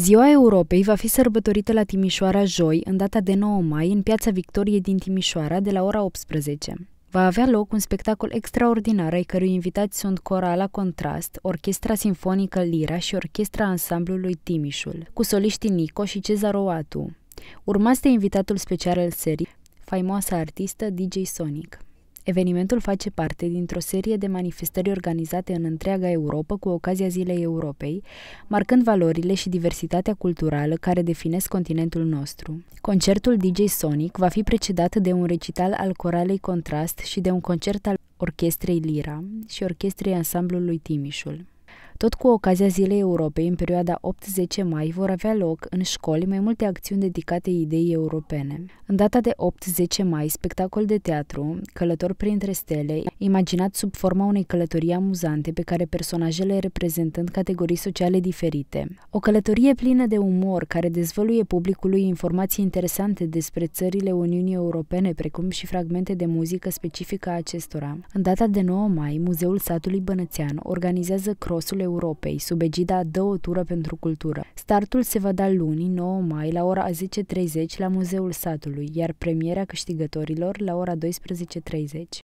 Ziua Europei va fi sărbătorită la Timișoara joi, în data de 9 mai, în Piața Victoriei din Timișoara, de la ora 18. Va avea loc un spectacol extraordinar ai cărui invitați sunt Corala Contrast, Orchestra Sinfonică Lira și Orchestra Ansamblului Timișul, cu soliștii Nico și Cezaroatu. Urmați de invitatul special al serii, faimoasa artistă DJ Sonic. Evenimentul face parte dintr-o serie de manifestări organizate în întreaga Europa cu ocazia Zilei Europei, marcând valorile și diversitatea culturală care definesc continentul nostru. Concertul DJ Sonic va fi precedat de un recital al coralei Contrast și de un concert al orchestrei Lira și orchestrei ansamblului Timișul. Tot cu ocazia Zilei Europei, în perioada 8-10 mai, vor avea loc în școli mai multe acțiuni dedicate ideii europene. În data de 8-10 mai, spectacol de teatru, Călător printre stele, imaginat sub forma unei călătorii amuzante pe care personajele reprezentând categorii sociale diferite. O călătorie plină de umor care dezvăluie publicului informații interesante despre țările Uniunii Europene, precum și fragmente de muzică specifică a acestora. În data de 9 mai, Muzeul Satului Bănățean organizează crosul. Europei, sub egida Dă o tură pentru cultură. Startul se va da luni, 9 mai, la ora 10.30 la Muzeul Satului, iar premierea câștigătorilor la ora 12.30.